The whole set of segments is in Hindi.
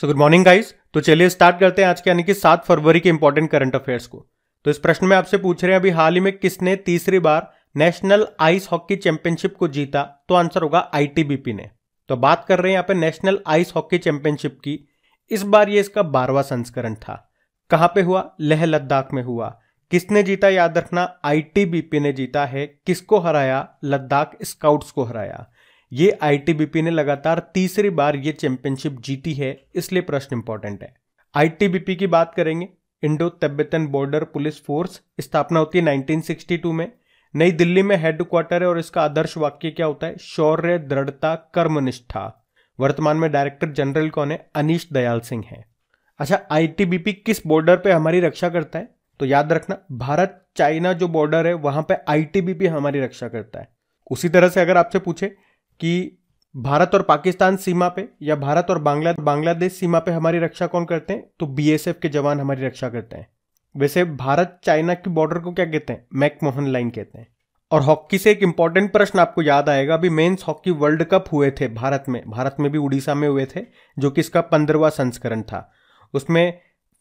सो गुड मॉर्निंग गाइस तो चलिए स्टार्ट करते हैं आज के यानी कि सात फरवरी के इंपॉर्टेंट करंट अफेयर्स को तो इस प्रश्न में आपसे पूछ रहे हैं अभी हाल ही में किसने तीसरी बार नेशनल आइस हॉकी चैंपियनशिप को जीता तो आंसर होगा आईटीबीपी ने तो बात कर रहे हैं यहाँ पे नेशनल आइस हॉकी चैंपियनशिप की इस बार ये इसका बारवा संस्करण था कहाँ पे हुआ लेह लद्दाख में हुआ किसने जीता याद रखना आई ने जीता है किसको हराया लद्दाख स्काउट्स को हराया ये आईटीबीपी ने लगातार तीसरी बार ये चैंपियनशिप जीती है इसलिए प्रश्न इंपॉर्टेंट है आईटीबीपी की बात करेंगे Indo Tibetan border police force स्थापना होती है 1962 में नई दिल्ली में हेडक्वार्टर है और इसका आदर्श वाक्य क्या होता है शौर्य दृढ़ता कर्मनिष्ठा वर्तमान में डायरेक्टर जनरल कौन है अनिश दयाल सिंह है अच्छा आईटीबीपी किस बॉर्डर पे हमारी रक्षा करता है तो याद रखना भारत चाइना जो बॉर्डर है वहां पे आईटीबीपी हमारी रक्षा करता है उसी तरह से अगर आपसे पूछे कि भारत और पाकिस्तान सीमा पे या भारत और बांग्ला बांग्लादेश सीमा पे हमारी रक्षा कौन करते हैं तो बीएसएफ के जवान हमारी रक्षा करते हैं वैसे भारत चाइना की बॉर्डर को क्या कहते हैं मैकमोहन लाइन कहते हैं और हॉकी से एक इंपॉर्टेंट प्रश्न आपको याद आएगा अभी मेन्स हॉकी वर्ल्ड कप हुए थे भारत में भारत में भी उड़ीसा में हुए थे जो कि इसका पंद्रवा संस्करण था उसमें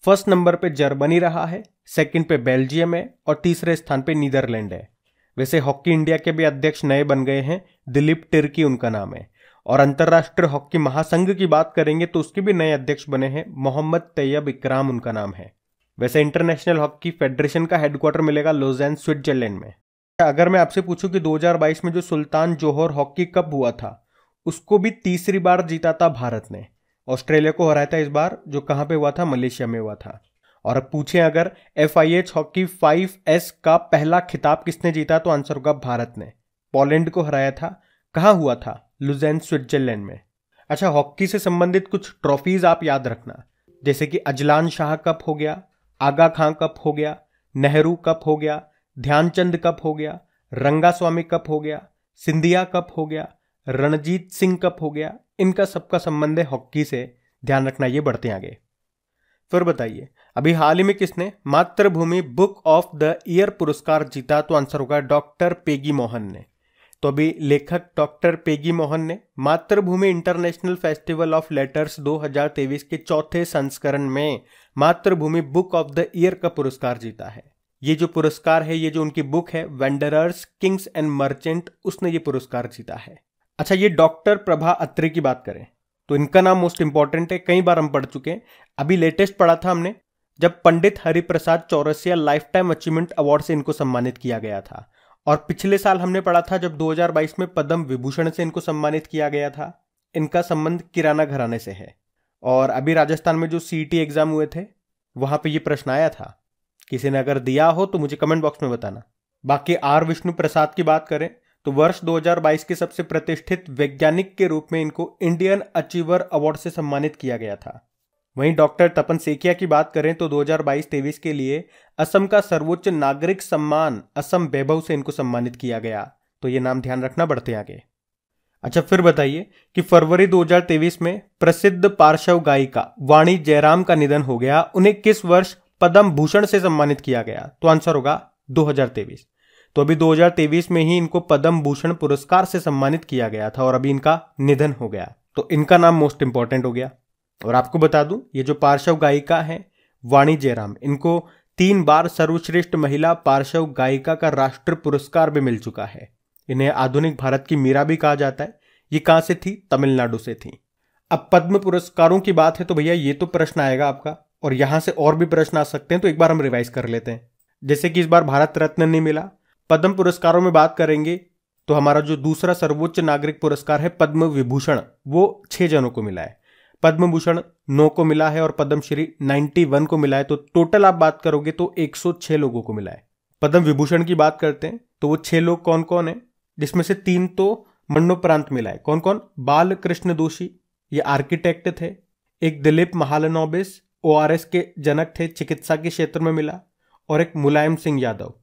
फर्स्ट नंबर पे जर्मनी रहा है सेकंड पे बेल्जियम है और तीसरे स्थान पे नीदरलैंड है वैसे हॉकी इंडिया के भी अध्यक्ष नए बन गए हैं दिलीप टिर्की उनका नाम है और अंतर्राष्ट्रीय हॉकी महासंघ की बात करेंगे तो उसके भी नए अध्यक्ष बने हैं मोहम्मद तैयब इकराम उनका नाम है वैसे इंटरनेशनल हॉकी फेडरेशन का हेडक्वार्टर मिलेगा लोजैन स्विट्जरलैंड में अगर मैं आपसे पूछूं कि 2022 में जो सुल्तान जोहर हॉकी कप हुआ था उसको भी तीसरी बार जीता था भारत ने ऑस्ट्रेलिया को हराया था इस बार जो कहाँ पे हुआ था मलेशिया में हुआ था और अब पूछें अगर F I H hockey five S का पहला खिताब किसने जीता तो आंसर होगा भारत ने पोलैंड को हराया था कहाँ हुआ था लुजैन स्विट्जरलैंड में अच्छा हॉकी से संबंधित कुछ ट्रॉफीज आप याद रखना जैसे कि अजलान शाह कप हो गया आगा खां कप हो गया नेहरू कप हो गया ध्यानचंद कप हो गया रंगा स्वामी कप हो गया सिंधिया कप हो गया रणजीत सिंह कप हो गया इनका सबका संबंध है हॉकी से ध्यान रखना ये बढ़ते आगे फिर बताइए अभी हाल ही में किसने मातृभूमि बुक ऑफ द ईयर पुरस्कार जीता तो आंसर होगा डॉक्टर पेगी मोहन ने तो अभी लेखक डॉक्टर पेगी मोहन ने मातृभूमि इंटरनेशनल फेस्टिवल ऑफ लेटर्स 2023 के चौथे संस्करण में मातृभूमि बुक ऑफ द ईयर का पुरस्कार जीता है ये जो पुरस्कार है ये जो उनकी बुक है वेंडरर्स किंग्स एंड मर्चेंट उसने ये पुरस्कार जीता है अच्छा ये डॉक्टर प्रभा अत्री की बात करें तो इनका नाम मोस्ट इंपॉर्टेंट है कई बार हम पढ़ चुके हैं अभी लेटेस्ट पढ़ा था हमने जब Pandit Hariprasad Chaurasia life time achievement award से इनको सम्मानित किया गया था और पिछले साल हमने पढ़ा था जब 2022 में पद्म विभूषण से इनको सम्मानित किया गया था इनका संबंध किराना घराने से है और अभी राजस्थान में जो सी एग्ज़ाम e हुए थे वहां पे ये प्रश्न आया था किसी ने अगर दिया हो तो मुझे कमेंट बॉक्स में बताना बाकी आर विष्णु प्रसाद की बात करें तो वर्ष 2022 के सबसे प्रतिष्ठित वैज्ञानिक के रूप में इनको इंडियन अचीवर अवार्ड से सम्मानित किया गया था वहीं डॉक्टर तपन सेकिया की बात करें तो 2022-23 के लिए असम का सर्वोच्च नागरिक सम्मान असम वैभव से इनको सम्मानित किया गया तो ये नाम ध्यान रखना बढ़ते आगे अच्छा फिर बताइए कि फरवरी 2023 में प्रसिद्ध पार्श्व गायिका वाणी जयराम का निधन हो गया उन्हें किस वर्ष पद्म भूषण से सम्मानित किया गया तो आंसर होगा दो तो अभी 2023 में ही इनको पद्म भूषण पुरस्कार से सम्मानित किया गया था और अभी इनका निधन हो गया तो इनका नाम मोस्ट इंपॉर्टेंट हो गया और आपको बता दूं ये जो पार्श्व गायिका है वाणी जयराम इनको तीन बार सर्वश्रेष्ठ महिला पार्श्व गायिका का राष्ट्र पुरस्कार भी मिल चुका है इन्हें आधुनिक भारत की मीरा भी कहा जाता है ये कहां से थी तमिलनाडु से थी अब पद्म पुरस्कारों की बात है तो भैया ये तो प्रश्न आएगा आपका और यहां से और भी प्रश्न आ सकते हैं तो एक बार हम रिवाइज कर लेते हैं जैसे कि इस बार भारत रत्न नहीं मिला पद्म पुरस्कारों में बात करेंगे तो हमारा जो दूसरा सर्वोच्च नागरिक पुरस्कार है पद्म विभूषण वो छह जनों को मिला है पद्म भूषण नौ को मिला है और पद्मश्री नाइन्टी वन को मिला है तो टोटल आप बात करोगे तो एक सौ छह लोगों को मिला है पद्म विभूषण की बात करते हैं तो वो छह लोग कौन कौन है जिसमें से तीन तो मरणोपरांत मिला है कौन कौन बाल कृष्ण दोषी ये आर्किटेक्ट थे एक दिलीप महालनोबिस ओ के जनक थे चिकित्सा के क्षेत्र में मिला और एक मुलायम सिंह यादव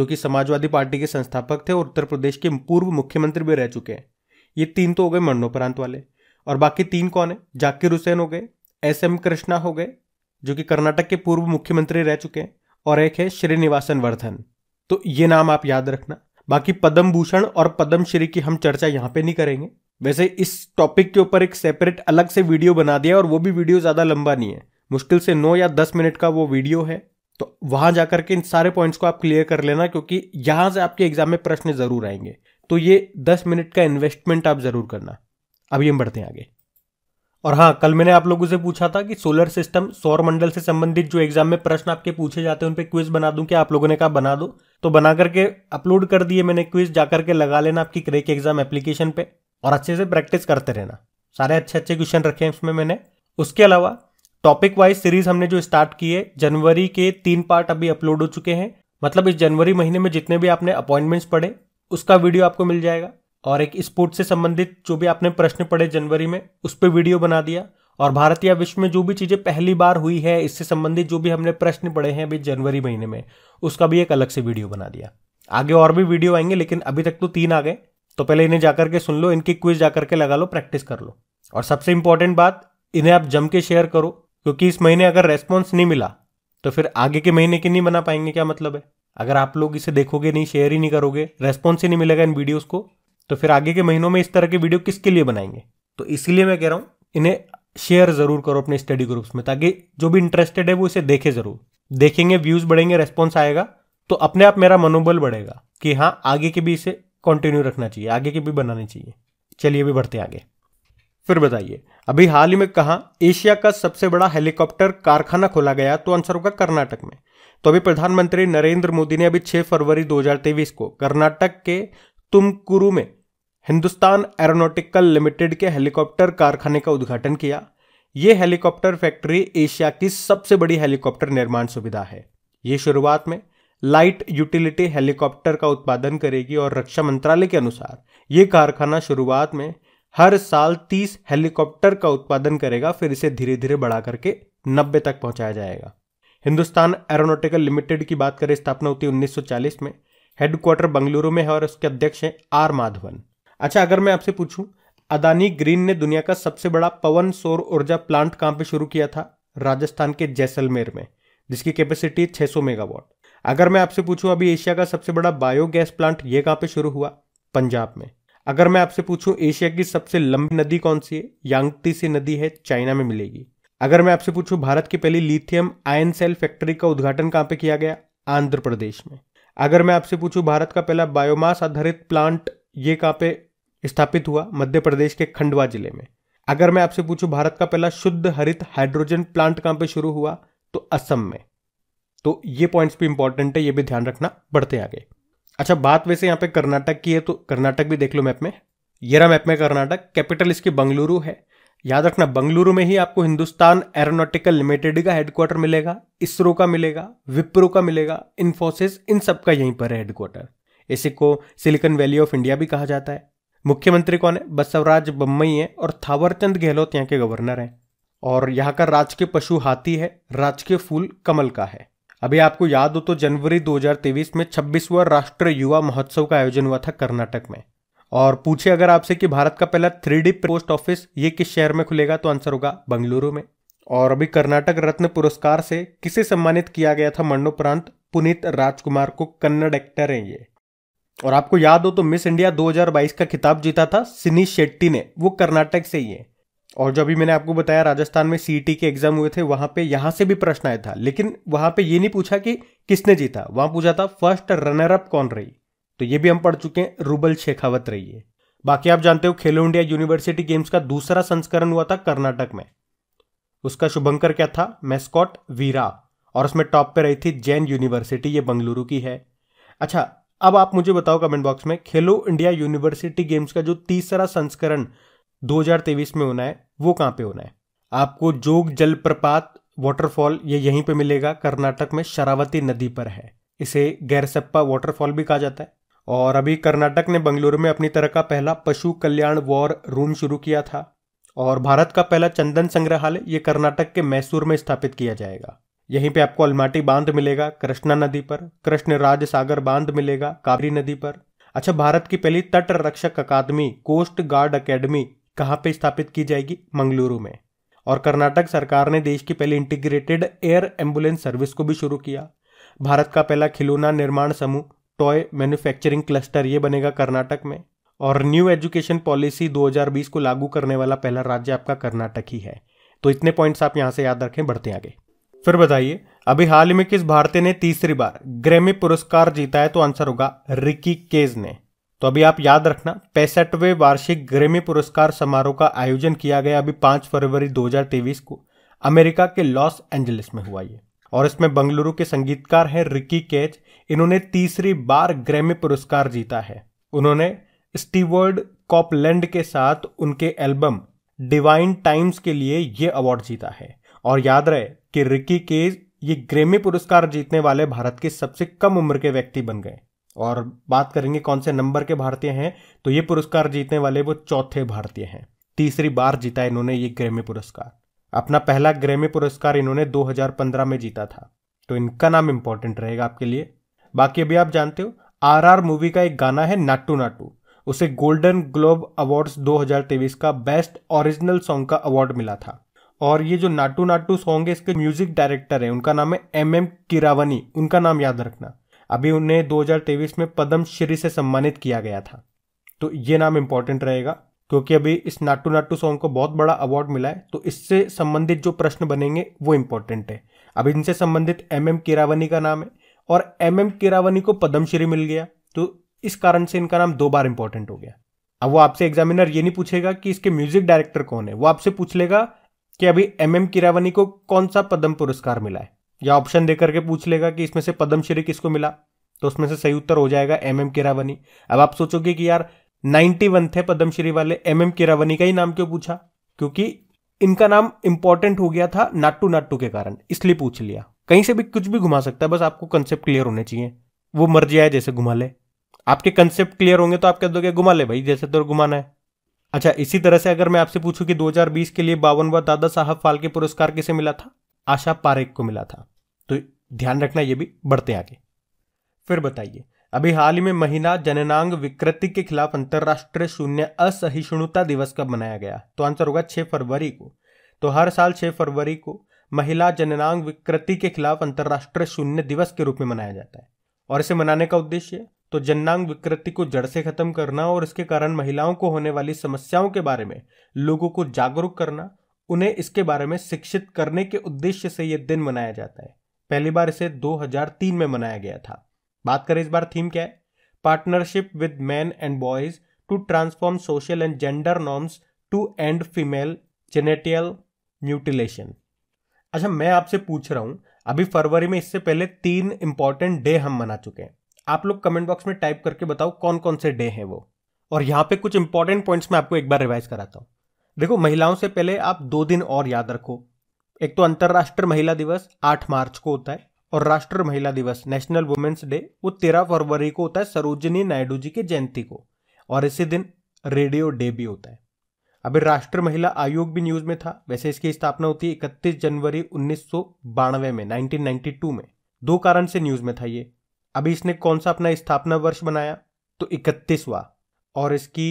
जो कि समाजवादी पार्टी के संस्थापक थे और उत्तर प्रदेश के पूर्व मुख्यमंत्री भी रह चुके हैं ये तीन तो हो गए मरणोपरांत वाले और बाकी तीन कौन है जाकिर हुसैन हो गए एस एम कृष्णा हो गए जो कि कर्नाटक के पूर्व मुख्यमंत्री रह चुके हैं और एक है श्रीनिवासन वर्धन तो ये नाम आप याद रखना बाकी पद्म भूषण और पद्म श्री की हम चर्चा यहाँ पे नहीं करेंगे वैसे इस टॉपिक के ऊपर एक सेपरेट अलग से वीडियो बना दिया और वो भी वीडियो ज़्यादा लंबा नहीं है मुश्किल से नौ या दस मिनट का वो वीडियो है तो वहां जाकर के इन सारे पॉइंट्स को आप क्लियर कर लेना क्योंकि यहां से आपके एग्जाम में प्रश्न जरूर आएंगे तो ये दस मिनट का इन्वेस्टमेंट आप जरूर करना अभी हम बढ़ते हैं आगे और हाँ कल मैंने आप लोगों से पूछा था कि सोलर सिस्टम सौर मंडल से संबंधित जो एग्जाम में प्रश्न आपके पूछे जाते हैं उन पर क्विज बना दूं कि आप लोगों ने कहा बना दो तो बना करके अपलोड कर दिए मैंने क्विज जाकर के लगा लेना आपकी क्रेक एग्जाम एप्लीकेशन पे और अच्छे से प्रैक्टिस करते रहना सारे अच्छे अच्छे क्वेश्चन रखे हैं उसमें मैंने उसके अलावा टॉपिक वाइज सीरीज हमने जो स्टार्ट की है जनवरी के तीन पार्ट अभी अपलोड हो चुके हैं मतलब इस जनवरी महीने में जितने भी आपने अपॉइंटमेंट्स पढ़े उसका वीडियो आपको मिल जाएगा और एक स्पोर्ट से संबंधित जो भी आपने प्रश्न पढ़े जनवरी में उस पर वीडियो बना दिया और भारत या विश्व में जो भी चीज़ें पहली बार हुई है इससे संबंधित जो भी हमने प्रश्न पढ़े हैं अभी जनवरी महीने में उसका भी एक अलग से वीडियो बना दिया आगे और भी वीडियो आएंगे लेकिन अभी तक तो तीन आ गए तो पहले इन्हें जाकर के सुन लो इनकी क्विज जाकर के लगा लो प्रैक्टिस कर लो और सबसे इंपॉर्टेंट बात इन्हें आप जम के शेयर करो क्योंकि इस महीने अगर रेस्पॉन्स नहीं मिला तो फिर आगे के महीने की नहीं बना पाएंगे क्या मतलब है अगर आप लोग इसे देखोगे नहीं शेयर ही नहीं करोगे रेस्पॉन्स ही नहीं मिलेगा इन वीडियोस को तो फिर आगे के महीनों में इस तरह के वीडियो किसके लिए बनाएंगे तो इसलिए मैं कह रहा हूँ इन्हें शेयर जरूर करो अपने स्टडी ग्रुप्स में ताकि जो भी इंटरेस्टेड है वो इसे देखे जरूर देखेंगे व्यूज बढ़ेंगे रेस्पॉन्स आएगा तो अपने आप मेरा मनोबल बढ़ेगा कि हाँ आगे के भी इसे कंटिन्यू रखना चाहिए आगे के भी बनाने चाहिए चलिए भी बढ़ते आगे फिर बताइए अभी हाल ही में कहा एशिया का सबसे बड़ा हेलीकॉप्टर कारखाना खोला गया तो आंसर होगा कर्नाटक में तो अभी प्रधानमंत्री नरेंद्र मोदी ने अभी 6 फरवरी 2023 को कर्नाटक के तुमकुरु में हिंदुस्तान एरोनॉटिकल लिमिटेड के हेलीकॉप्टर कारखाने का उद्घाटन किया ये हेलीकॉप्टर फैक्ट्री एशिया की सबसे बड़ी हेलीकॉप्टर निर्माण सुविधा है ये शुरुआत में लाइट यूटिलिटी हेलीकॉप्टर का उत्पादन करेगी और रक्षा मंत्रालय के अनुसार ये कारखाना शुरुआत में हर साल 30 हेलीकॉप्टर का उत्पादन करेगा फिर इसे धीरे धीरे बढ़ा करके 90 तक पहुंचाया जाएगा हिंदुस्तान एरोनोटिकल लिमिटेड की बात करें स्थापना होती है 1940 में हेडक्वार्टर बंगलुरु में है और उसके अध्यक्ष हैं आर माधवन अच्छा अगर मैं आपसे पूछूं अदानी ग्रीन ने दुनिया का सबसे बड़ा पवन सौर ऊर्जा प्लांट कहां पे शुरू किया था राजस्थान के जैसलमेर में जिसकी कैपेसिटी 600 मेगावाट अगर मैं आपसे पूछूं अभी एशिया का सबसे बड़ा बायोगैस प्लांट ये कहां पे शुरू हुआ पंजाब में अगर मैं आपसे पूछूं एशिया की सबसे लंबी नदी कौन सी है यांगटी से नदी है चाइना में मिलेगी अगर मैं आपसे पूछूं भारत की पहली लिथियम आयन सेल फैक्ट्री का उद्घाटन कहां पे किया गया आंध्र प्रदेश में अगर मैं आपसे पूछूं भारत का पहला बायोमास आधारित प्लांट ये कहां पे स्थापित हुआ मध्य प्रदेश के खंडवा जिले में अगर मैं आपसे पूछूं भारत का पहला शुद्ध हरित हाइड्रोजन प्लांट कहां पे शुरू हुआ तो असम में तो ये पॉइंट्स भी इंपॉर्टेंट है ये भी ध्यान रखना बढ़ते आगे अच्छा बात वैसे यहाँ पे कर्नाटक की है तो कर्नाटक भी देख लो मैप में येरा मैप में कर्नाटक कैपिटल इसकी बंगलुरु है याद रखना बंगलुरु में ही आपको हिंदुस्तान एरोनॉटिकल लिमिटेड का हेडक्वार्टर मिलेगा इसरो का मिलेगा विप्रो का मिलेगा इन्फोसिस इन सब का यहीं पर है हेडक्वार्टर इसी को सिलिकन वैली ऑफ इंडिया भी कहा जाता है मुख्यमंत्री कौन है बसवराज बम्बई है और थावरचंद गहलोत यहाँ के गवर्नर हैं और यहाँ का राजकीय पशु हाथी है राजकीय फूल कमल का है अभी आपको याद हो तो जनवरी 2023 में 26वां राष्ट्रीय युवा महोत्सव का आयोजन हुआ था कर्नाटक में और पूछे अगर आपसे कि भारत का पहला थ्री पोस्ट ऑफिस ये किस शहर में खुलेगा तो आंसर होगा बंगलुरु में और अभी कर्नाटक रत्न पुरस्कार से किसे सम्मानित किया गया था मरणोपरांत पुनीत राजकुमार को कन्नड़ एक्टर हैं ये और आपको याद हो तो मिस इंडिया 2022 का खिताब जीता था सिनी शेट्टी ने वो कर्नाटक से ही है और जो अभी मैंने आपको बताया राजस्थान में सीटी के एग्जाम हुए थे वहां पे यहां से भी प्रश्न आया था लेकिन वहां पे ये नहीं पूछा कि किसने जीता वहां पूछा था फर्स्ट रनर अप कौन रही तो ये भी हम पढ़ चुके हैं रूबल शेखावत रही है बाकी आप जानते हो खेलो इंडिया यूनिवर्सिटी गेम्स का दूसरा संस्करण हुआ था कर्नाटक में उसका शुभंकर क्या था मैस्कॉट वीरा और उसमें टॉप पे रही थी जैन यूनिवर्सिटी ये बंगलुरु की है अच्छा अब आप मुझे बताओ कमेंट बॉक्स में खेलो इंडिया यूनिवर्सिटी गेम्स का जो तीसरा संस्करण 2023 में होना है वो कहाँ पे होना है आपको जोग जलप्रपात वाटरफॉल ये यहीं पे मिलेगा कर्नाटक में शरावती नदी पर है इसे गैरसप्पा वाटरफॉल भी कहा जाता है और अभी कर्नाटक ने बंगलुरु में अपनी तरह का पहला पशु कल्याण वॉर रूम शुरू किया था और भारत का पहला चंदन संग्रहालय ये कर्नाटक के मैसूर में स्थापित किया जाएगा यहीं पे आपको अलमाटी बांध मिलेगा कृष्णा नदी पर कृष्ण राज सागर बांध मिलेगा काबरी नदी पर अच्छा भारत की पहली तट रक्षक अकादमी कोस्ट गार्ड अकेडमी कहाँ पे स्थापित की जाएगी मंगलुरु में और कर्नाटक सरकार ने देश की पहली इंटीग्रेटेड एयर एम्बुलेंस सर्विस को भी शुरू किया भारत का पहला खिलौना निर्माण समूह टॉय मैन्युफैक्चरिंग क्लस्टर ये बनेगा कर्नाटक में और न्यू एजुकेशन पॉलिसी 2020 को लागू करने वाला पहला राज्य आपका कर्नाटक ही है तो इतने पॉइंट्स आप यहाँ से याद रखें बढ़ते आगे फिर बताइए अभी हाल में किस भारतीय ने तीसरी बार ग्रेमी पुरस्कार जीता है तो आंसर होगा रिकी केज ने तो अभी आप याद रखना पैंसठवें वार्षिक ग्रेमी पुरस्कार समारोह का आयोजन किया गया अभी पांच फरवरी दो को अमेरिका के लॉस एंजलिस में हुआ ये और इसमें बंगलुरु के संगीतकार हैं रिकी कैच इन्होंने तीसरी बार ग्रैमी पुरस्कार जीता है उन्होंने स्टीवर्ड कॉपलैंड के साथ उनके एल्बम डिवाइन टाइम्स के लिए ये अवार्ड जीता है और याद रहे कि रिकी केज ये ग्रेमी पुरस्कार जीतने वाले भारत के सबसे कम उम्र के व्यक्ति बन गए और बात करेंगे कौन से नंबर के भारतीय हैं तो ये पुरस्कार जीतने वाले वो चौथे भारतीय हैं तीसरी बार जीता इन्होंने ये ग्रेमी पुरस्कार अपना पहला ग्रेमी पुरस्कार इन्होंने 2015 में जीता था तो इनका नाम इंपॉर्टेंट रहेगा आपके लिए बाकी अभी आप जानते हो आर आर मूवी का एक गाना है नाटू नाटू उसे गोल्डन ग्लोब अवार्ड्स 2023 का बेस्ट ओरिजिनल सॉन्ग का अवार्ड मिला था और ये जो नाटू नाटू सॉन्ग है इसके म्यूजिक डायरेक्टर है उनका नाम है एम एम किरावनी उनका नाम याद रखना अभी उन्हें 2023 में पद्म से सम्मानित किया गया था तो ये नाम इम्पोर्टेंट रहेगा क्योंकि अभी इस नाटू नाटू सॉन्ग को बहुत बड़ा अवार्ड मिला है तो इससे संबंधित जो प्रश्न बनेंगे वो इम्पोर्टेंट है अब इनसे संबंधित एम एम किरावनी का नाम है और एम एम किरावनी को पद्मश्री मिल गया तो इस कारण से इनका नाम दो बार इंपॉर्टेंट हो गया अब वो आपसे एग्जामिनर ये नहीं पूछेगा कि इसके म्यूजिक डायरेक्टर कौन है वो आपसे पूछ लेगा कि अभी एम एम किरावनी को कौन सा पद्म पुरस्कार मिला है या ऑप्शन दे करके पूछ लेगा कि इसमें से पद्मश्री किसको मिला तो उसमें से सही उत्तर हो जाएगा एम एम किरावनी अब आप सोचोगे कि यार वन थे पद्मश्री वाले एम एम किरावनी का ही नाम क्यों पूछा क्योंकि इनका नाम इंपॉर्टेंट हो गया था नाट्टू नाट्टू के कारण इसलिए पूछ लिया कहीं से भी कुछ भी घुमा सकता है बस आपको कंसेप्ट क्लियर होने चाहिए वो मर्जी आए जैसे घुमा ले आपके कंसेप्ट क्लियर होंगे तो आप कह दोगे घुमा ले भाई जैसे तो घुमाना है अच्छा इसी तरह से अगर मैं आपसे पूछूं कि 2020 के लिए बावनवा दादा साहब फाल्के पुरस्कार किसे मिला था आशा पारेख को मिला था तो ध्यान रखना यह भी बढ़ते आगे फिर बताइए अभी हाल ही में महिला जननांग विकृति के खिलाफ अंतर्राष्ट्रीय शून्य असहिष्णुता दिवस कब मनाया गया तो आंसर होगा 6 फरवरी को तो हर साल 6 फरवरी को महिला जननांग विकृति के खिलाफ अंतर्राष्ट्रीय शून्य दिवस के रूप में मनाया जाता है और इसे मनाने का उद्देश्य तो जननांग विकृति को जड़ से खत्म करना और इसके कारण महिलाओं को होने वाली समस्याओं के बारे में लोगों को जागरूक करना उन्हें इसके बारे में शिक्षित करने के उद्देश्य से यह दिन मनाया जाता है पहली बार इसे 2003 में मनाया गया था बात करें इस बार थीम क्या है partnership with man and boys to transform social and gender norms to end female genital mutilation अच्छा मैं आपसे पूछ रहा हूं अभी फरवरी में इससे पहले तीन इंपॉर्टेंट डे हम मना चुके हैं आप लोग कमेंट बॉक्स में टाइप करके बताओ कौन कौन से डे हैं वो और यहां पे कुछ इंपॉर्टेंट पॉइंट्स मैं आपको एक बार रिवाइज कराता हूं देखो महिलाओं से पहले आप दो दिन और याद रखो एक तो अंतर्राष्ट्रीय महिला दिवस आठ मार्च को होता है और राष्ट्रीय महिला दिवस नेशनल वुमेन्स डे वो तेरह फरवरी को होता है सरोजिनी नायडू जी की जयंती को और इसी दिन रेडियो डे भी होता है अभी राष्ट्रीय महिला आयोग भी न्यूज में था वैसे इसकी स्थापना होती है इकतीस जनवरी उन्नीस में नाइनटीन में दो कारण से न्यूज में था ये अभी इसने कौन सा अपना स्थापना वर्ष बनाया तो इकतीसवा और इसकी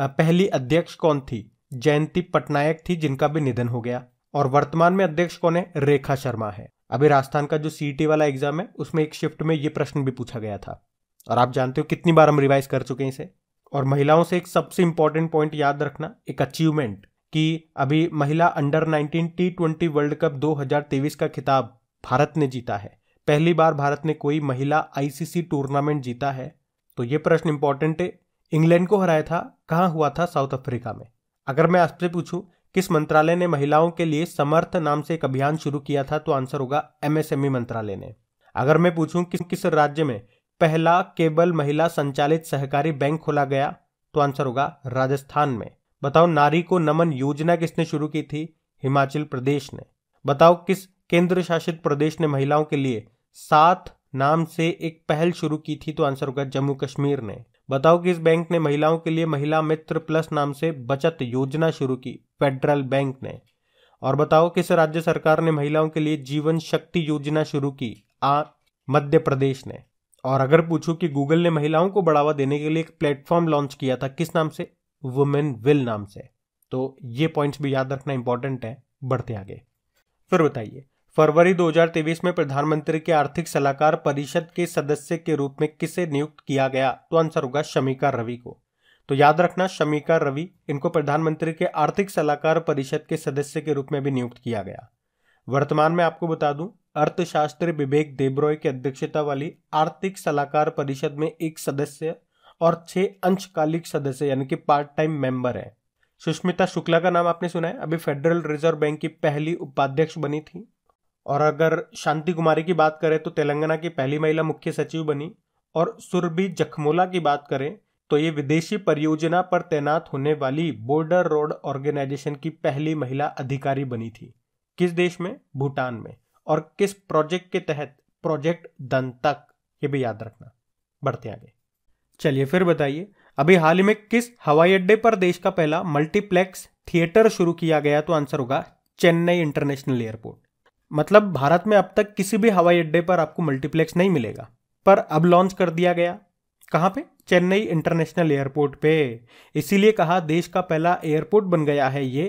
पहली अध्यक्ष कौन थी जयंती पटनायक थी जिनका भी निधन हो गया और वर्तमान में अध्यक्ष कौन है रेखा शर्मा है अभी राजस्थान का जो सीईटी वाला एग्जाम है उसमें एक शिफ्ट में ये प्रश्न भी पूछा गया था और आप जानते हो कितनी बार हम रिवाइज कर चुके हैं इसे और महिलाओं से एक सबसे इंपॉर्टेंट पॉइंट याद रखना एक अचीवमेंट कि अभी महिला under 19 T twenty world cup 2023 का खिताब भारत ने जीता है पहली बार भारत ने कोई महिला आईसीसी टूर्नामेंट जीता है तो ये प्रश्न इंपॉर्टेंट है इंग्लैंड को हराया था कहाँ हुआ था साउथ अफ्रीका में अगर मैं आपसे पूछूं किस मंत्रालय ने महिलाओं के लिए समर्थ नाम से एक अभियान शुरू किया था तो आंसर होगा एमएसएमई मंत्रालय ने अगर मैं पूछूं कि किस राज्य में पहला केवल महिला संचालित सहकारी बैंक खोला गया तो आंसर होगा राजस्थान में बताओ नारी को नमन योजना किसने शुरू की थी हिमाचल प्रदेश ने बताओ किस केंद्र शासित प्रदेश ने महिलाओं के लिए सात नाम से एक पहल शुरू की थी तो आंसर होगा जम्मू कश्मीर ने बताओ कि इस बैंक ने महिलाओं के लिए महिला मित्र प्लस नाम से बचत योजना शुरू की फेडरल बैंक ने और बताओ किस राज्य सरकार ने महिलाओं के लिए जीवन शक्ति योजना शुरू की आ मध्य प्रदेश ने और अगर पूछूं कि गूगल ने महिलाओं को बढ़ावा देने के लिए एक प्लेटफॉर्म लॉन्च किया था किस नाम से वुमेन विल नाम से तो ये पॉइंट्स भी याद रखना इंपॉर्टेंट है बढ़ते आगे फिर बताइए फरवरी 2023 में प्रधानमंत्री के आर्थिक सलाहकार परिषद के सदस्य के रूप में किसे नियुक्त किया गया तो आंसर होगा शमीका रवि को तो याद रखना शमीका रवि इनको प्रधानमंत्री के आर्थिक सलाहकार परिषद के सदस्य के रूप में भी नियुक्त किया गया वर्तमान में आपको बता दूं अर्थशास्त्री विवेक देबरॉय की अध्यक्षता वाली आर्थिक सलाहकार परिषद में एक सदस्य और छह अंशकालिक सदस्य यानी कि पार्ट टाइम मेंबर है सुष्मिता शुक्ला का नाम आपने सुना है अभी फेडरल रिजर्व बैंक की पहली उपाध्यक्ष बनी थी और अगर शांति कुमारी की बात करें तो तेलंगाना की पहली महिला मुख्य सचिव बनी और सुरभि जखमोला की बात करें तो ये विदेशी परियोजना पर तैनात होने वाली बॉर्डर रोड ऑर्गेनाइजेशन की पहली महिला अधिकारी बनी थी किस देश में भूटान में और किस प्रोजेक्ट के तहत प्रोजेक्ट दंतक ये भी याद रखना बढ़ते आगे चलिए फिर बताइए अभी हाल ही में किस हवाई अड्डे पर देश का पहला मल्टीप्लेक्स थिएटर शुरू किया गया तो आंसर होगा चेन्नई इंटरनेशनल एयरपोर्ट मतलब भारत में अब तक किसी भी हवाई अड्डे पर आपको मल्टीप्लेक्स नहीं मिलेगा पर अब लॉन्च कर दिया गया कहाँ पे चेन्नई इंटरनेशनल एयरपोर्ट पे इसीलिए कहा देश का पहला एयरपोर्ट बन गया है ये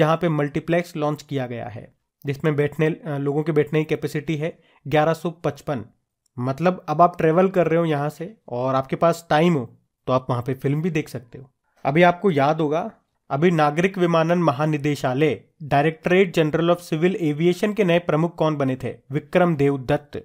जहाँ पे मल्टीप्लेक्स लॉन्च किया गया है जिसमें बैठने लोगों के बैठने की कैपेसिटी है 1155 मतलब अब आप ट्रेवल कर रहे हो यहाँ से और आपके पास टाइम हो तो आप वहाँ पे फिल्म भी देख सकते हो अभी आपको याद होगा अभी नागरिक विमानन महानिदेशालय directorate general of civil aviation के नए प्रमुख कौन बने थे विक्रम देव दत्त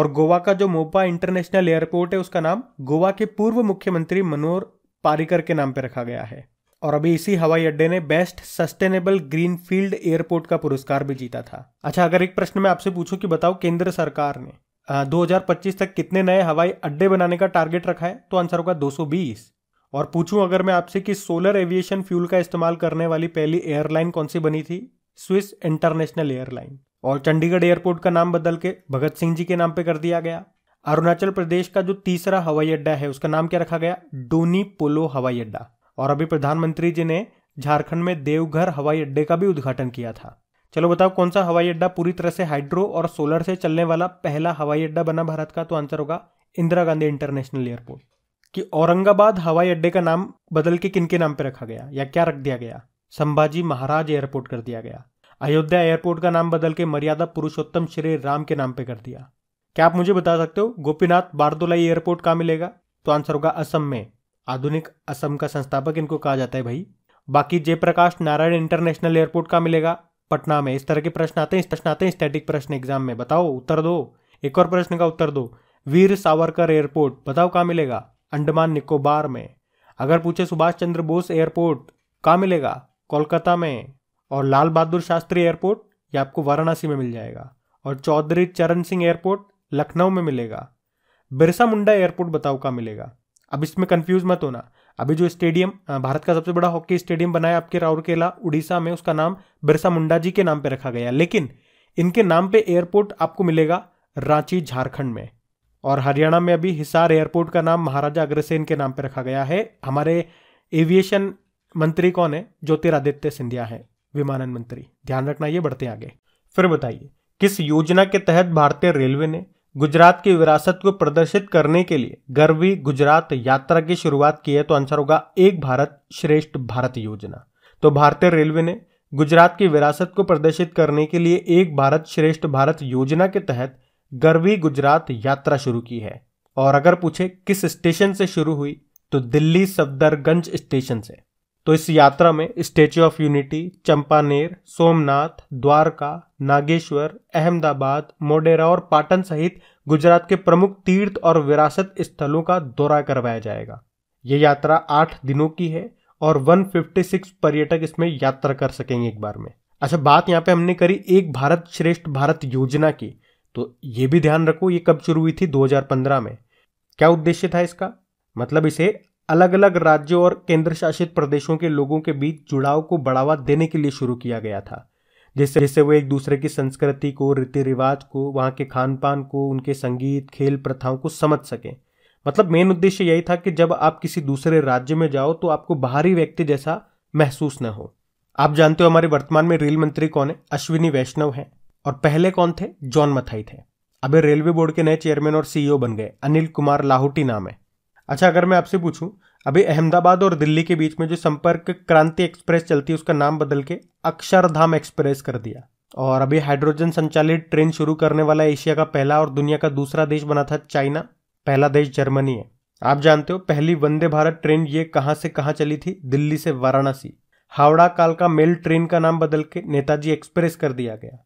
और गोवा का जो मोपा इंटरनेशनल एयरपोर्ट है उसका नाम गोवा के पूर्व मुख्यमंत्री मनोहर पारिकर के नाम पर रखा गया है और अभी इसी हवाई अड्डे ने best sustainable greenfield airport का पुरस्कार भी जीता था अच्छा अगर एक प्रश्न मैं आपसे पूछूं कि बताओ केंद्र सरकार ने दो तक कितने नए हवाई अड्डे बनाने का टारगेट रखा है तो आंसर होगा दो और पूछूं अगर मैं आपसे कि सोलर एविएशन फ्यूल का इस्तेमाल करने वाली पहली एयरलाइन कौन सी बनी थी स्विस इंटरनेशनल एयरलाइन और चंडीगढ़ एयरपोर्ट का नाम बदल के भगत सिंह जी के नाम पे कर दिया गया अरुणाचल प्रदेश का जो तीसरा हवाई अड्डा है उसका नाम क्या रखा गया डोनी पोलो हवाई अड्डा और अभी प्रधानमंत्री जी ने झारखंड में देवघर हवाई अड्डे का भी उद्घाटन किया था चलो बताओ कौन सा हवाई अड्डा पूरी तरह से हाइड्रो और सोलर से चलने वाला पहला हवाई अड्डा बना भारत का तो आंसर होगा इंदिरा गांधी इंटरनेशनल एयरपोर्ट कि औरंगाबाद हवाई अड्डे का नाम बदल के किन के नाम पे रखा गया या क्या रख दिया गया संभाजी महाराज एयरपोर्ट कर दिया गया अयोध्या एयरपोर्ट का नाम बदल के मर्यादा पुरुषोत्तम श्री राम के नाम पे कर दिया क्या आप मुझे बता सकते हो गोपीनाथ बारदोलाई एयरपोर्ट कहाँ मिलेगा तो आंसर होगा असम में आधुनिक असम का संस्थापक इनको कहा जाता है भाई बाकी जयप्रकाश नारायण इंटरनेशनल एयरपोर्ट कहाँ मिलेगा पटना में इस तरह के प्रश्न आते हैं प्रश्न आते हैं स्टैटिक प्रश्न एग्जाम में बताओ उत्तर दो एक और प्रश्न का उत्तर दो वीर सावरकर एयरपोर्ट बताओ कहाँ मिलेगा अंडमान निकोबार में अगर पूछे सुभाष चंद्र बोस एयरपोर्ट कहाँ मिलेगा कोलकाता में और लाल बहादुर शास्त्री एयरपोर्ट ये आपको वाराणसी में मिल जाएगा और चौधरी चरण सिंह एयरपोर्ट लखनऊ में मिलेगा बिरसा मुंडा एयरपोर्ट बताओ कहाँ मिलेगा अब इसमें कंफ्यूज मत होना अभी जो स्टेडियम भारत का सबसे बड़ा हॉकी स्टेडियम बनाया आपके राउरकेला उड़ीसा में उसका नाम बिरसा मुंडा जी के नाम पर रखा गया लेकिन इनके नाम पे एयरपोर्ट आपको मिलेगा रांची झारखंड में और हरियाणा में अभी हिसार एयरपोर्ट का नाम महाराजा अग्रसेन के नाम पर रखा गया है हमारे एविएशन मंत्री कौन है ज्योतिरादित्य सिंधिया है विमानन मंत्री ध्यान रखना ये बढ़ते आगे फिर बताइए किस योजना के तहत भारतीय रेलवे ने गुजरात की विरासत को प्रदर्शित करने के लिए गर्वी गुजरात यात्रा की शुरुआत की है तो आंसर होगा एक भारत श्रेष्ठ भारत योजना तो भारतीय रेलवे ने गुजरात की विरासत को प्रदर्शित करने के लिए एक भारत श्रेष्ठ भारत योजना के तहत गर्वी गुजरात यात्रा शुरू की है और अगर पूछे किस स्टेशन से शुरू हुई तो दिल्ली सफदरगंज स्टेशन से तो इस यात्रा में statue of unity Champaner Somnath Dwarka Nageshwar Ahmedabad Modhera और पाटन सहित गुजरात के प्रमुख तीर्थ और विरासत स्थलों का दौरा करवाया जाएगा ये यात्रा आठ दिनों की है और 156 पर्यटक इसमें यात्रा कर सकेंगे एक बार में अच्छा बात यहाँ पे हमने करी एक भारत श्रेष्ठ भारत योजना की तो ये भी ध्यान रखो ये कब शुरू हुई थी 2015 में क्या उद्देश्य था इसका मतलब इसे अलग अलग राज्यों और केंद्र शासित प्रदेशों के लोगों के बीच जुड़ाव को बढ़ावा देने के लिए शुरू किया गया था जिससे जिससे वो एक दूसरे की संस्कृति को रीति रिवाज को वहाँ के खान पान को उनके संगीत खेल प्रथाओं को समझ सकें मतलब मेन उद्देश्य यही था कि जब आप किसी दूसरे राज्य में जाओ तो आपको बाहरी व्यक्ति जैसा महसूस न हो आप जानते हो हमारे वर्तमान में रेल मंत्री कौन है अश्विनी वैष्णव हैं और पहले कौन थे जॉन मथाई थे अभी रेलवे बोर्ड के नए चेयरमैन और सीईओ e बन गए अनिल कुमार लाहौटी नाम है अच्छा अगर मैं आपसे पूछूं अभी अहमदाबाद और दिल्ली के बीच में जो संपर्क क्रांति एक्सप्रेस चलती है उसका नाम बदल के अक्षरधाम एक्सप्रेस कर दिया और अभी हाइड्रोजन संचालित ट्रेन शुरू करने वाला एशिया का पहला और दुनिया का दूसरा देश बना था चाइना पहला देश जर्मनी है आप जानते हो पहली वंदे भारत ट्रेन ये कहाँ से कहाँ चली थी दिल्ली से वाराणसी हावड़ा कालका मेल ट्रेन का नाम बदल के नेताजी एक्सप्रेस कर दिया गया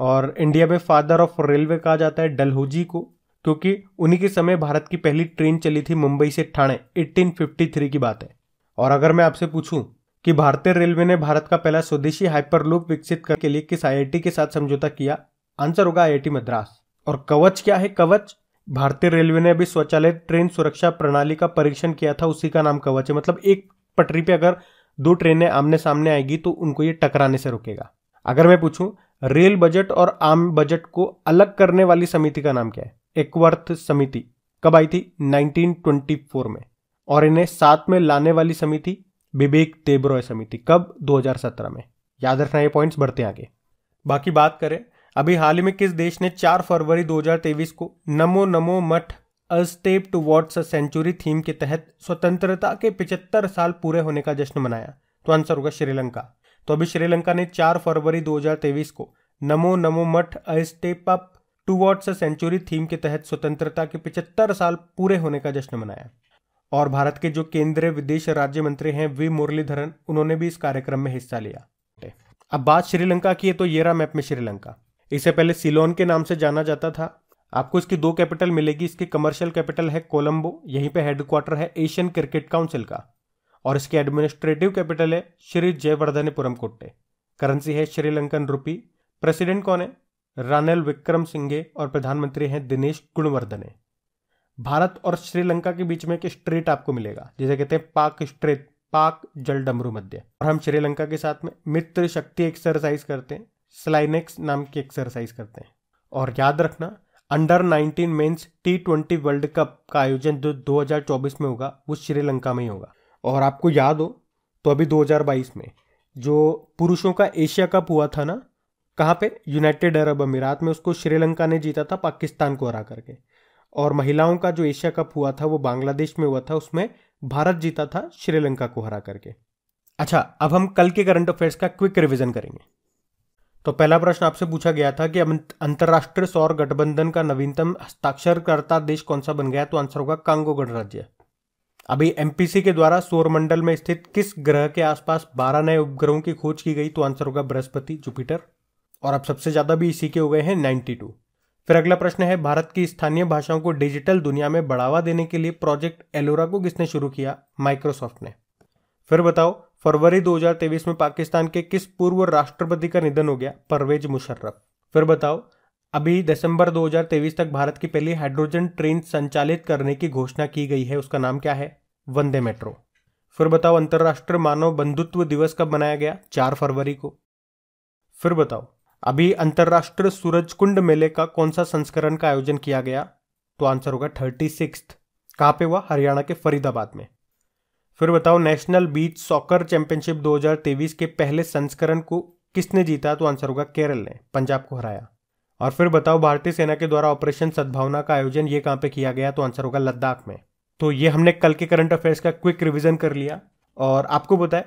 और इंडिया में फादर ऑफ रेलवे कहा जाता है डलहौजी को क्योंकि उन्हीं के समय भारत की पहली ट्रेन चली थी मुंबई से ठाणे 1853 की बात है और अगर मैं आपसे पूछूं कि भारतीय रेलवे ने भारत का पहला स्वदेशी हाइपर लूप विकसित करने के लिए किस आई के साथ समझौता किया आंसर होगा आई मद्रास और कवच क्या है कवच भारतीय रेलवे ने अभी स्वचालित ट्रेन सुरक्षा प्रणाली का परीक्षण किया था उसी का नाम कवच है मतलब एक पटरी पे अगर दो ट्रेनें आमने सामने आएगी तो उनको ये टकराने से रोकेगा अगर मैं पूछूं रेल बजट और आम बजट को अलग करने वाली समिति का नाम क्या है एकवर्थ समिति कब आई थी 1924 में और इन्हें साथ में लाने वाली समिति विवेक तेबरॉय समिति कब 2017 में याद रखना ये पॉइंट्स बढ़ते आगे बाकी बात करें अभी हाल ही में किस देश ने 4 फरवरी 2023 को Namo Namo Math a step towards a century theme के तहत स्वतंत्रता के 75 साल पूरे होने का जश्न मनाया तो आंसर होगा श्रीलंका तो अभी श्रीलंका ने 4 फरवरी 2023 को Namo Namo Math a step up a century theme के तहत स्वतंत्रता के पिछहत्तर साल पूरे होने का जश्न मनाया और भारत के जो केंद्रीय विदेश राज्य मंत्री हैं वी मुरलीधरन उन्होंने भी इस कार्यक्रम में हिस्सा लिया अब बात श्रीलंका की है तो येरा मैप में श्रीलंका इसे पहले सिलोन के नाम से जाना जाता था आपको इसकी दो कैपिटल मिलेगी इसकी कमर्शियल कैपिटल है कोलंबो यहीं पे हेडक्वार्टर है एशियन क्रिकेट काउंसिल का और इसकी एडमिनिस्ट्रेटिव कैपिटल है श्री जयवर्धनपुरम कोट्टे करेंसी है श्रीलंकन रूपी प्रेसिडेंट कौन है रानिल विक्रम सिंघे और प्रधानमंत्री हैं दिनेश गुणवर्धने भारत और श्रीलंका के बीच में एक स्ट्रेट आपको मिलेगा जिसे कहते हैं पाक स्ट्रेट पाक जल डमरू मध्य और हम श्रीलंका के साथ में मित्र शक्ति एक्सरसाइज करते हैं स्लाइनेक्स नाम की एक्सरसाइज करते हैं और याद रखना under 19 men's T twenty world cup का आयोजन जो 2024 में होगा वो श्रीलंका में ही होगा और आपको याद हो तो अभी 2022 में जो पुरुषों का एशिया कप हुआ था ना कहाँ पे यूनाइटेड अरब अमीरात में उसको श्रीलंका ने जीता था पाकिस्तान को हरा करके और महिलाओं का जो एशिया कप हुआ था वो बांग्लादेश में हुआ था उसमें भारत जीता था श्रीलंका को हरा करके अच्छा अब हम कल के करंट अफेयर्स का क्विक रिविजन करेंगे तो पहला प्रश्न आपसे पूछा गया था कि अं-, अंतर्राष्ट्रीय सौर गठबंधन का नवीनतम हस्ताक्षरकर्ता देश कौन सा बन गया तो आंसर होगा कांगो गणराज्य अभी एमपीसी के द्वारा सौरमंडल में स्थित किस ग्रह के आसपास 12 नए उपग्रहों की खोज की गई तो आंसर होगा बृहस्पति जुपिटर और अब सबसे ज्यादा भी इसी के गए हैं 92 फिर अगला प्रश्न है भारत की स्थानीय भाषाओं को डिजिटल दुनिया में बढ़ावा देने के लिए प्रोजेक्ट एलोरा को किसने शुरू किया माइक्रोसॉफ्ट ने फिर बताओ फरवरी 2023 में पाकिस्तान के किस पूर्व राष्ट्रपति का निधन हो गया परवेज मुशर्रफ फिर बताओ अभी दिसंबर 2023 तक भारत की पहली हाइड्रोजन ट्रेन संचालित करने की घोषणा की गई है उसका नाम क्या है वंदे मेट्रो फिर बताओ अंतर्राष्ट्रीय मानव बंधुत्व दिवस कब मनाया गया चार फरवरी को फिर बताओ अभी अंतर्राष्ट्रीय सूरज कुंड मेले का कौन सा संस्करण का आयोजन किया गया तो आंसर होगा थर्टी सिक्स कहाँ पे हुआ हरियाणा के फरीदाबाद में फिर बताओ नेशनल बीच सॉकर चैंपियनशिप 2023 के पहले संस्करण को किसने जीता तो आंसर होगा केरल ने पंजाब को हराया और फिर बताओ भारतीय सेना के द्वारा ऑपरेशन सद्भावना का आयोजन ये कहाँ पे किया गया तो आंसर होगा लद्दाख में तो ये हमने कल के करंट अफेयर्स का क्विक रिविजन कर लिया और आपको बताए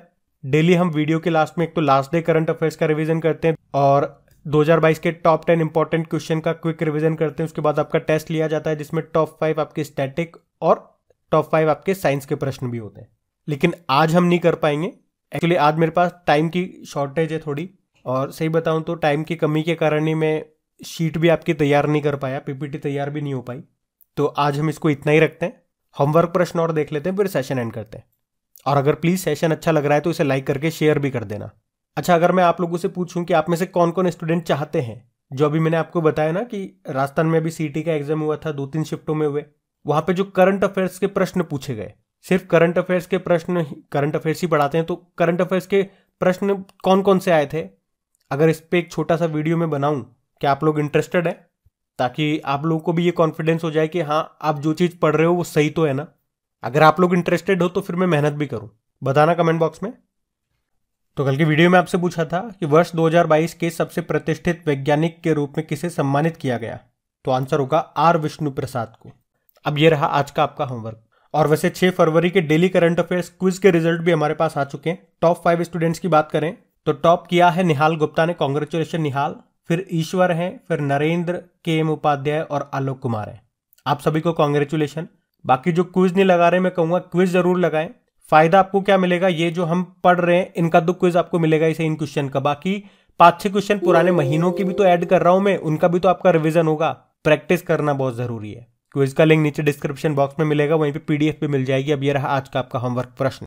डेली हम वीडियो के लास्ट में एक तो लास्ट डे करंट अफेयर्स का रिविजन करते हैं और 2022 के टॉप टेन इंपॉर्टेंट क्वेश्चन का क्विक रिवीजन करते हैं उसके बाद आपका टेस्ट लिया जाता है जिसमें टॉप फाइव आपके स्टैटिक और टॉप फाइव आपके साइंस के प्रश्न भी होते हैं लेकिन आज हम नहीं कर पाएंगे एक्चुअली आज मेरे पास टाइम की शॉर्टेज है थोड़ी और सही बताऊं तो टाइम की कमी के कारण ही मैं शीट भी आपकी तैयार नहीं कर पाया पीपीटी तैयार भी नहीं हो पाई तो आज हम इसको इतना ही रखते हैं होमवर्क प्रश्न और देख लेते हैं फिर सेशन एंड करते हैं और अगर प्लीज़ सेशन अच्छा लग रहा है तो इसे लाइक करके शेयर भी कर देना अच्छा अगर मैं आप लोगों से पूछूं कि आप में से कौन कौन स्टूडेंट चाहते हैं जो अभी मैंने आपको बताया ना कि राजस्थान में अभी सीटी का एग्जाम हुआ था दो तीन शिफ्टों में हुए वहां पे जो करंट अफेयर्स के प्रश्न पूछे गए सिर्फ करंट अफेयर्स के प्रश्न करंट अफेयर्स ही पढ़ाते हैं तो करंट अफेयर्स के प्रश्न कौन कौन से आए थे अगर इस पर एक छोटा सा वीडियो में बनाऊं क्या आप लोग इंटरेस्टेड है ताकि आप लोगों को भी ये कॉन्फिडेंस हो जाए कि हाँ आप जो चीज़ पढ़ रहे हो वो सही तो है ना अगर आप लोग इंटरेस्टेड हो तो फिर मैं मेहनत भी करूँ बताना कमेंट बॉक्स में तो कल की वीडियो में आपसे पूछा था कि वर्ष 2022 के सबसे प्रतिष्ठित वैज्ञानिक के रूप में किसे सम्मानित किया गया तो आंसर होगा आर विष्णु प्रसाद को अब ये रहा आज का आपका होमवर्क और वैसे 6 फरवरी के डेली करंट अफेयर्स क्विज के रिजल्ट भी हमारे पास आ चुके हैं टॉप फाइव स्टूडेंट्स की बात करें तो टॉप किया है निहाल गुप्ता ने कॉन्ग्रेचुलेशन निहाल फिर ईश्वर हैं फिर नरेंद्र के एम उपाध्याय और आलोक कुमार हैं आप सभी को कॉन्ग्रेचुलेशन बाकी जो क्विज नहीं लगा रहे मैं कहूँगा क्विज जरूर लगाएं फायदा आपको क्या मिलेगा ये जो हम पढ़ रहे हैं इनका दो तो क्विज आपको मिलेगा इसे इन क्वेश्चन का बाकी पांच छह क्वेश्चन पुराने महीनों की भी तो ऐड कर रहा हूं मैं उनका भी तो आपका रिविजन होगा प्रैक्टिस करना बहुत जरूरी है क्विज का लिंक नीचे डिस्क्रिप्शन बॉक्स में मिलेगा वहीं पे पीडीएफ भी मिल जाएगी अब ये रहा आज का आपका होमवर्क प्रश्न